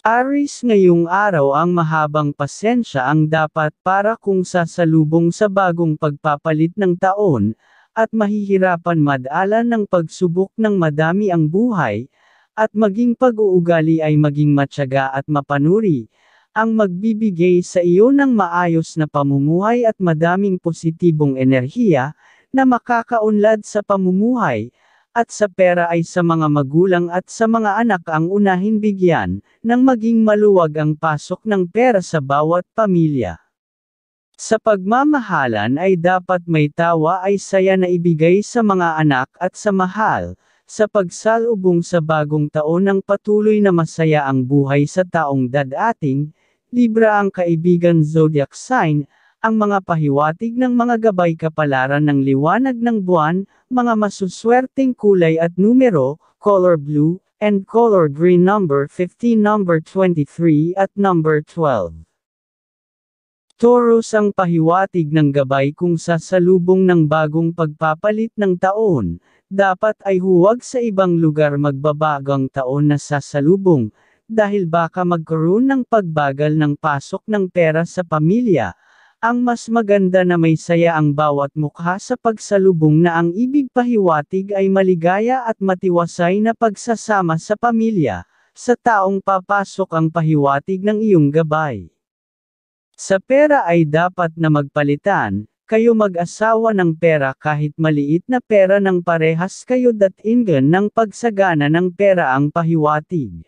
Aris ngayong araw ang mahabang pasensya ang dapat para kung sasalubong sa bagong pagpapalit ng taon, at mahihirapan madala ng pagsubok ng madami ang buhay, at maging pag-uugali ay maging matyaga at mapanuri, ang magbibigay sa iyo ng maayos na pamumuhay at madaming positibong enerhiya, na makakaunlad sa pamumuhay, at sa pera ay sa mga magulang at sa mga anak ang unahin bigyan, nang maging maluwag ang pasok ng pera sa bawat pamilya. Sa pagmamahalan ay dapat may tawa ay saya na ibigay sa mga anak at sa mahal, sa pagsalubong sa bagong taon ng patuloy na masaya ang buhay sa taong dadating, Libra ang kaibigan zodiac sign, ang mga pahiwatig ng mga gabay kapalaran ng liwanag ng buwan, mga masuswerteng kulay at numero, color blue, and color green number 15 number 23 at number 12. Taurus ang pahiwatig ng gabay kung sasalubong ng bagong pagpapalit ng taon, dapat ay huwag sa ibang lugar magbabagang taon na sasalubong, dahil baka magkaroon ng pagbagal ng pasok ng pera sa pamilya, ang mas maganda na may saya ang bawat mukha sa pagsalubong na ang ibig pahiwatig ay maligaya at matiwasay na pagsasama sa pamilya, sa taong papasok ang pahiwatig ng iyong gabay. Sa pera ay dapat na magpalitan, kayo mag-asawa ng pera kahit maliit na pera ng parehas kayo dat datingan ng pagsagana ng pera ang pahiwatig.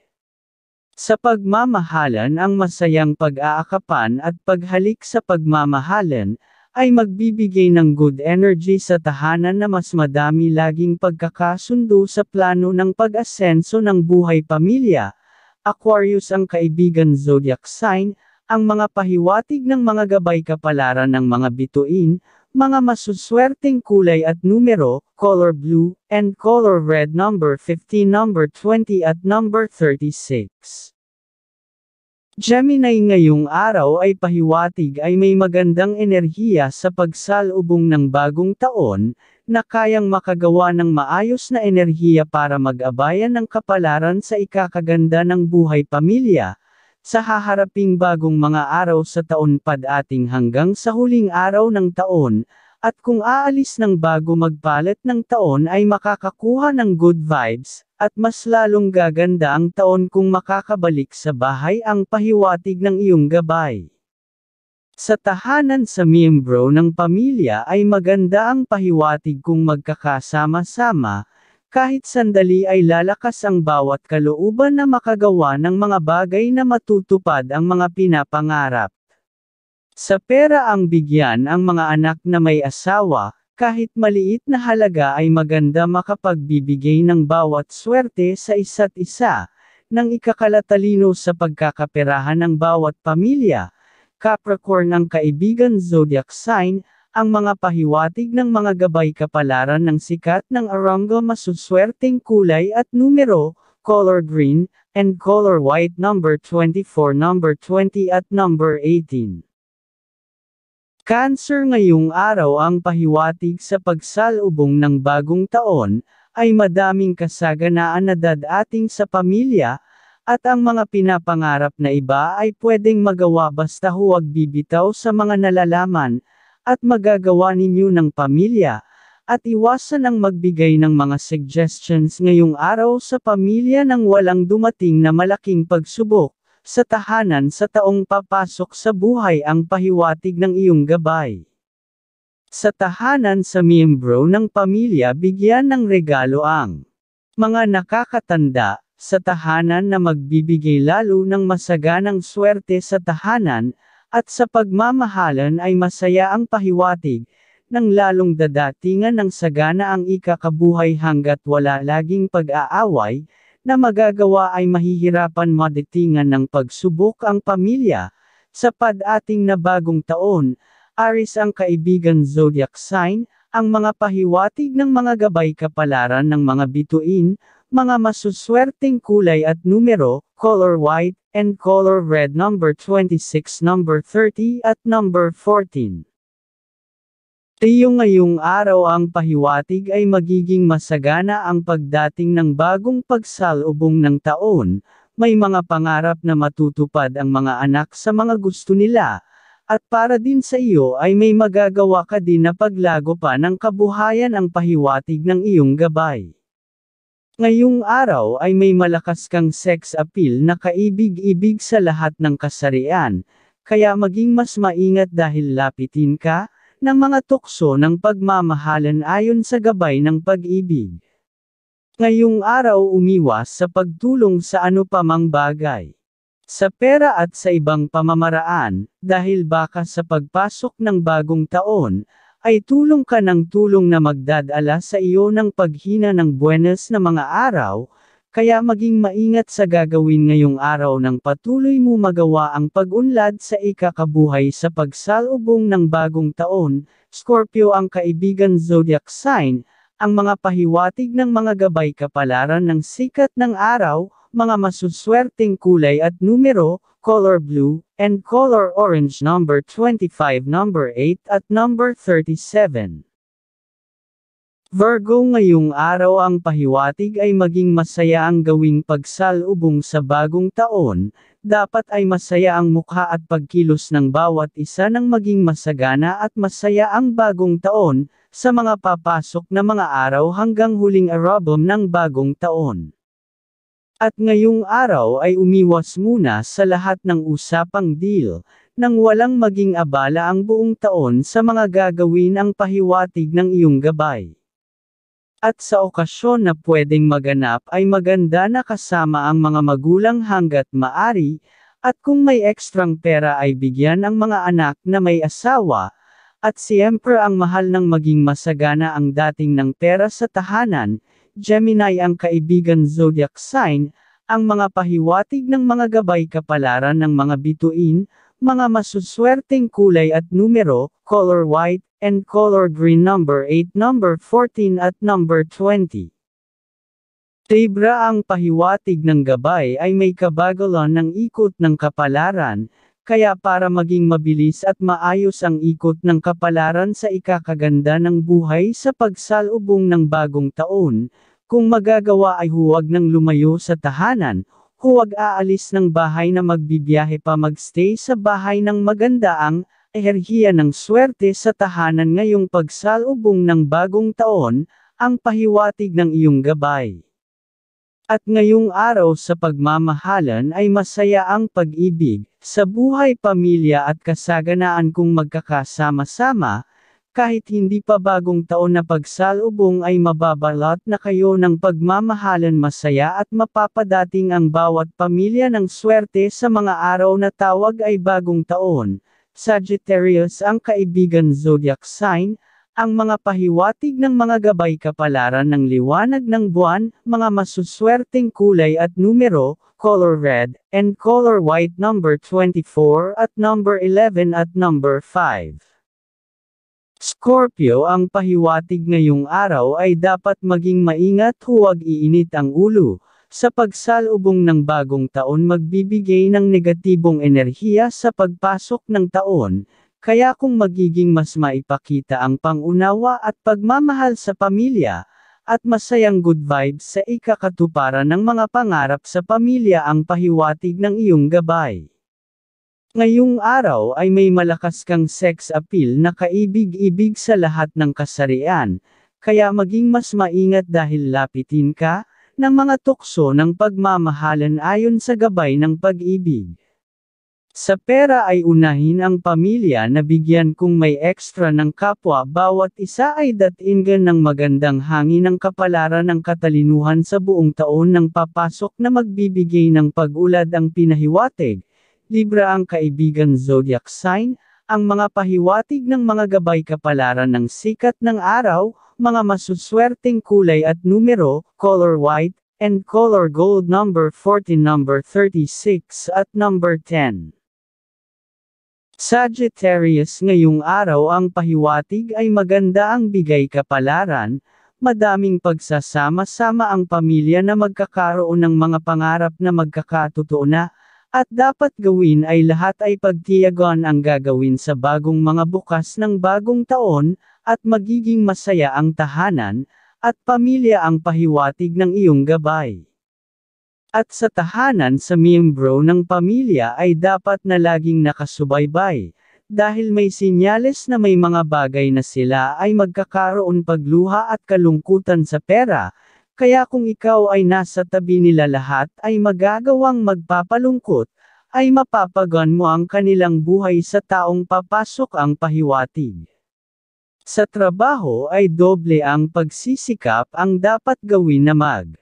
Sa pagmamahalan ang masayang pag-aakapan at paghalik sa pagmamahalan, ay magbibigay ng good energy sa tahanan na mas madami laging pagkakasundo sa plano ng pag-asenso ng buhay pamilya. Aquarius ang kaibigan zodiac sign, ang mga pahiwatig ng mga gabay kapalaran ng mga bituin, mga masuswerteng kulay at numero, color blue, and color red number 15 number 20 at number 36. Gemini ngayong araw ay pahiwatig ay may magandang enerhiya sa pagsalubong ng bagong taon, na kayang makagawa ng maayos na enerhiya para mag-abayan ng kapalaran sa ikakaganda ng buhay pamilya, sa haharaping bagong mga araw sa taon pad ating hanggang sa huling araw ng taon, at kung aalis ng bago magpalit ng taon ay makakakuha ng good vibes, at mas lalong gaganda ang taon kung makakabalik sa bahay ang pahiwatig ng iyong gabay. Sa tahanan sa miyembro ng pamilya ay maganda ang pahiwatig kung magkakasama-sama, kahit sandali ay lalakas ang bawat kalooban na makagawa ng mga bagay na matutupad ang mga pinapangarap. Sa pera ang bigyan ang mga anak na may asawa, kahit maliit na halaga ay maganda makapagbibigay ng bawat swerte sa isa't isa, ng ikakalatalino sa pagkakaperahan ng bawat pamilya, Capricorn ang kaibigan zodiac sign, ang mga pahiwatig ng mga gabay kapalaran ng sikat ng Arango masuswerteng kulay at numero, color green, and color white number 24 number 20 at number 18. Cancer ngayong araw ang pahiwatig sa pagsalubong ng bagong taon, ay madaming kasaganaan na dadating sa pamilya, at ang mga pinapangarap na iba ay pwedeng magawa basta huwag bibitaw sa mga nalalaman, at magagawa ninyo ng pamilya, at iwasan ang magbigay ng mga suggestions ngayong araw sa pamilya nang walang dumating na malaking pagsubok, sa tahanan sa taong papasok sa buhay ang pahiwatig ng iyong gabay. Sa tahanan sa miyembro ng pamilya bigyan ng regalo ang mga nakakatanda, sa tahanan na magbibigay lalo ng masaganang swerte sa tahanan, at sa pagmamahalan ay masaya ang pahiwatig, nang lalong dadatingan ng sagana ang ikakabuhay hanggat wala laging pag-aaway, na magagawa ay mahihirapan madatingan ng pagsubok ang pamilya, sa padating na bagong taon, Aris ang kaibigan zodiac sign, ang mga pahiwatig ng mga gabay kapalaran ng mga bituin, mga masuswerteng kulay at numero, color white, and color red number 26 number 30 at number 14. Tayo ngayong araw ang pahiwatig ay magiging masagana ang pagdating ng bagong pagsalubong ng taon, may mga pangarap na matutupad ang mga anak sa mga gusto nila, at para din sa iyo ay may magagawa ka din na paglago pa ng kabuhayan ang pahiwatig ng iyong gabay. Ngayong araw ay may malakas kang sex appeal na kaibig-ibig sa lahat ng kasarian, kaya maging mas maingat dahil lapitin ka, ng mga tukso ng pagmamahalan ayon sa gabay ng pag-ibig. Ngayong araw umiwas sa pagtulong sa ano pamang bagay sa pera at sa ibang pamamaraan, dahil baka sa pagpasok ng bagong taon, ay tulong ka ng tulong na magdadala sa iyo ng paghina ng buenas na mga araw, kaya maging maingat sa gagawin ngayong araw nang patuloy mo magawa ang pag-unlad sa ikakabuhay sa pagsalubong ng bagong taon, Scorpio ang kaibigan zodiac sign, ang mga pahiwatig ng mga gabay kapalaran ng sikat ng araw, mga masuswerteng kulay at numero, color blue, and color orange number 25, number 8 at number 37. Virgo ngayong araw ang pahiwatig ay maging masaya ang gawing pagsalubong sa bagong taon, dapat ay masaya ang mukha at pagkilos ng bawat isa nang maging masagana at masaya ang bagong taon, sa mga papasok na mga araw hanggang huling arabom ng bagong taon. At ngayong araw ay umiwas muna sa lahat ng usapang deal, nang walang maging abala ang buong taon sa mga gagawin ang pahiwatig ng iyong gabay. At sa okasyon na pwedeng maganap ay maganda na kasama ang mga magulang hanggat maari, at kung may ekstrang pera ay bigyan ang mga anak na may asawa, at siyempre ang mahal ng maging masagana ang dating ng pera sa tahanan, Gemini ang kaibigan zodiac sign, ang mga pahiwatig ng mga gabay kapalaran ng mga bituin, mga masuswerteng kulay at numero, color white, and color green number 8 number 14 at number 20. Tibra ang pahiwatig ng gabay ay may kabagalan ng ikot ng kapalaran, kaya para maging mabilis at maayos ang ikot ng kapalaran sa ikakaganda ng buhay sa pagsalubong ng bagong taon, kung magagawa ay huwag nang lumayo sa tahanan, huwag aalis ng bahay na magbibiyahe pa magstay sa bahay ng maganda ang eherhiya ng swerte sa tahanan ngayong pagsalubong ng bagong taon, ang pahiwatig ng iyong gabay. At ngayong araw sa pagmamahalan ay masaya ang pag-ibig, sa buhay pamilya at kasaganaan kung magkakasama-sama, kahit hindi pa bagong taon na pagsalubong ay mababalot na kayo ng pagmamahalan masaya at mapapadating ang bawat pamilya ng swerte sa mga araw na tawag ay bagong taon. Sagittarius ang kaibigan zodiac sign, ang mga pahiwatig ng mga gabay kapalaran ng liwanag ng buwan, mga masuswerteng kulay at numero, color red, and color white number 24 at number 11 at number 5. Scorpio ang pahiwatig ngayong araw ay dapat maging maingat huwag iinit ang ulo, sa pagsalubong ng bagong taon magbibigay ng negatibong enerhiya sa pagpasok ng taon, kaya kung magiging mas maipakita ang pangunawa at pagmamahal sa pamilya, at masayang good vibes sa ikakatuparan ng mga pangarap sa pamilya ang pahiwatig ng iyong gabay. Ngayong araw ay may malakas kang sex appeal na kaibig-ibig sa lahat ng kasarian, kaya maging mas maingat dahil lapitin ka, ng mga tukso ng pagmamahalan ayon sa gabay ng pag-ibig. Sa pera ay unahin ang pamilya na bigyan kung may ekstra ng kapwa bawat isa ay datingan ng magandang hangin ng kapalaran ng katalinuhan sa buong taon ng papasok na magbibigay ng pag-ulad ang pinahiwatig. Libra ang kaibigan zodiac sign, ang mga pahiwatig ng mga gabay kapalaran ng sikat ng araw, mga masuswerteng kulay at numero, color white, and color gold number 14 number 36 at number 10. Sagittarius ngayong araw ang pahiwatig ay maganda ang bigay kapalaran, madaming pagsasama-sama ang pamilya na magkakaroon ng mga pangarap na magkakatotoo na, at dapat gawin ay lahat ay pagtiyagon ang gagawin sa bagong mga bukas ng bagong taon, at magiging masaya ang tahanan, at pamilya ang pahiwatig ng iyong gabay at sa tahanan sa miyembro ng pamilya ay dapat na laging nakasubaybay, dahil may sinyales na may mga bagay na sila ay magkakaroon pagluha at kalungkutan sa pera, kaya kung ikaw ay nasa tabi nila lahat ay magagawang magpapalungkot, ay mapapagan mo ang kanilang buhay sa taong papasok ang pahiwatig. Sa trabaho ay doble ang pagsisikap ang dapat gawin na mag.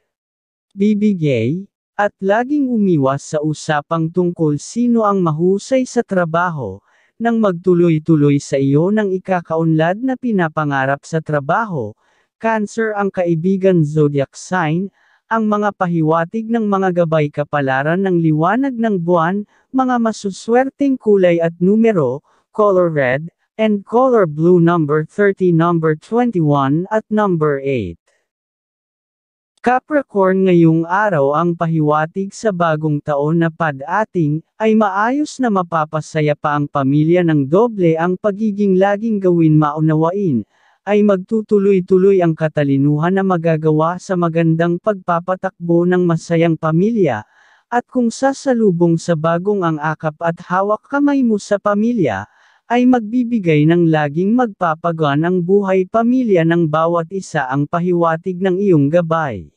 Bibigay, at laging umiwas sa usapang tungkol sino ang mahusay sa trabaho, nang magtuloy-tuloy sa iyo ng ikakaunlad na pinapangarap sa trabaho, Cancer ang kaibigan zodiac sign, ang mga pahiwatig ng mga gabay kapalaran ng liwanag ng buwan, mga masuswerteng kulay at numero, color red, and color blue number 30 number 21 at number 8. Capricorn ngayong araw ang pahiwatig sa bagong taon na padating, ay maayos na mapapasaya pa ang pamilya ng doble ang pagiging laging gawin maunawain, ay magtutuloy-tuloy ang katalinuhan na magagawa sa magandang pagpapatakbo ng masayang pamilya, at kung sasalubong sa bagong ang akap at hawak kamay mo sa pamilya, ay magbibigay ng laging magpapagan ang buhay pamilya ng bawat isa ang pahiwatig ng iyong gabay.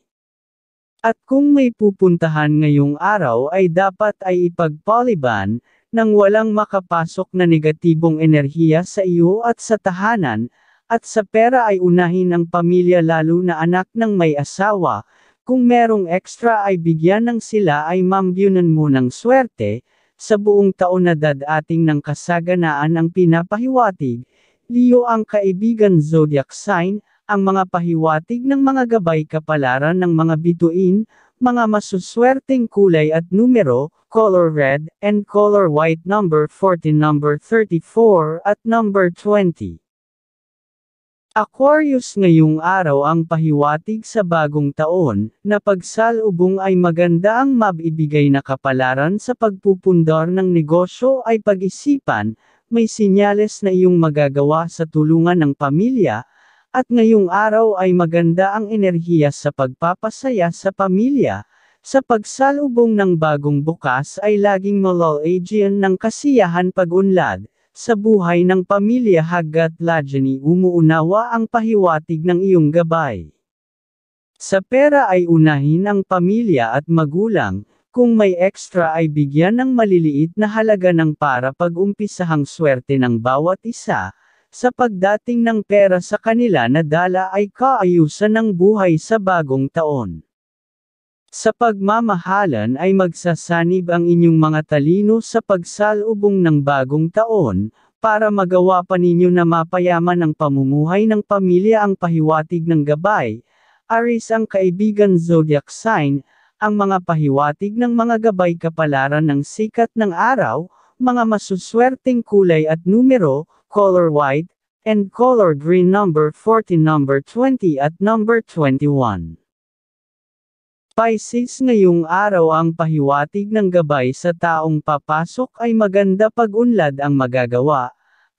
At kung may pupuntahan ngayong araw ay dapat ay ipagpaliban, nang walang makapasok na negatibong enerhiya sa iyo at sa tahanan, at sa pera ay unahin ang pamilya lalo na anak ng may asawa, kung merong extra ay bigyan ng sila ay mamgyunan mo ng swerte, sa buong taon na dadating ng kasaganaan ang pinapahiwatig, Leo ang kaibigan zodiac sign, ang mga pahiwatig ng mga gabay kapalaran ng mga bituin, mga masuswerteng kulay at numero, color red, and color white number 14 number 34 at number 20. Aquarius ngayong araw ang pahiwatig sa bagong taon, na pagsalubong ay maganda ang mabibigay na kapalaran sa pagpupundar ng negosyo ay pag-isipan, may sinyales na iyong magagawa sa tulungan ng pamilya, at ngayong araw ay maganda ang enerhiya sa pagpapasaya sa pamilya, sa pagsalubong ng bagong bukas ay laging malalagian ng kasiyahan pag-unlad sa buhay ng pamilya Hagat Lajani umuunawa ang pahiwatig ng iyong gabay. Sa pera ay unahin ang pamilya at magulang, kung may extra ay bigyan ng maliliit na halaga ng para pag-umpisahang swerte ng bawat isa, sa pagdating ng pera sa kanila na dala ay kaayusan ng buhay sa bagong taon. Sa pagmamahalan ay magsasanib ang inyong mga talino sa pagsalubong ng bagong taon, para magawa pa ninyo na mapayaman ang pamumuhay ng pamilya ang pahiwatig ng gabay. Aris ang kaibigan zodiac sign, ang mga pahiwatig ng mga gabay kapalaran ng sikat ng araw, mga masuswerteng kulay at numero, color white, and color green number 40 number 20 at number 21. Pisces ngayong araw ang pahiwatig ng gabay sa taong papasok ay maganda pag-unlad ang magagawa.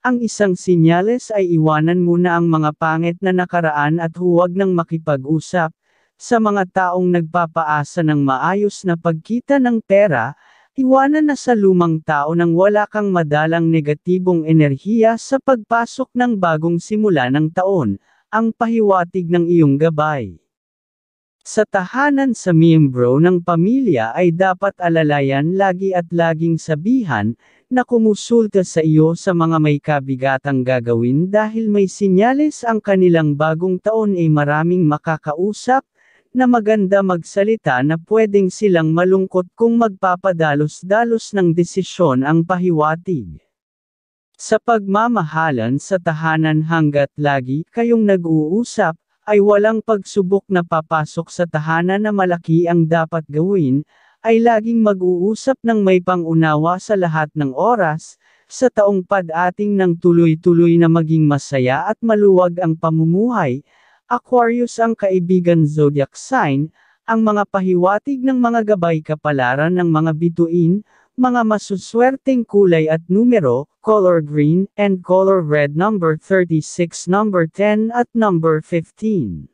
Ang isang sinyales ay iwanan muna ang mga pangit na nakaraan at huwag nang makipag-usap. Sa mga taong nagpapaasa ng maayos na pagkita ng pera, iwanan na sa lumang tao nang wala kang madalang negatibong enerhiya sa pagpasok ng bagong simula ng taon, ang pahiwatig ng iyong gabay. Sa tahanan sa miyembro ng pamilya ay dapat alalayan lagi at laging sabihan na kumusulta sa iyo sa mga may kabigatang gagawin dahil may sinyales ang kanilang bagong taon ay maraming makakausap na maganda magsalita na pwedeng silang malungkot kung magpapadalos-dalos ng desisyon ang pahiwatig. Sa pagmamahalan sa tahanan hanggat lagi kayong nag-uusap, ay walang pagsubok na papasok sa tahanan na malaki ang dapat gawin, ay laging mag-uusap ng may pangunawa sa lahat ng oras, sa taong padating ating ng tuloy-tuloy na maging masaya at maluwag ang pamumuhay, Aquarius ang kaibigan zodiac sign, ang mga pahiwatig ng mga gabay kapalaran ng mga bituin, mga masuswerteng kulay at numero, color green, and color red number 36, number 10 at number 15.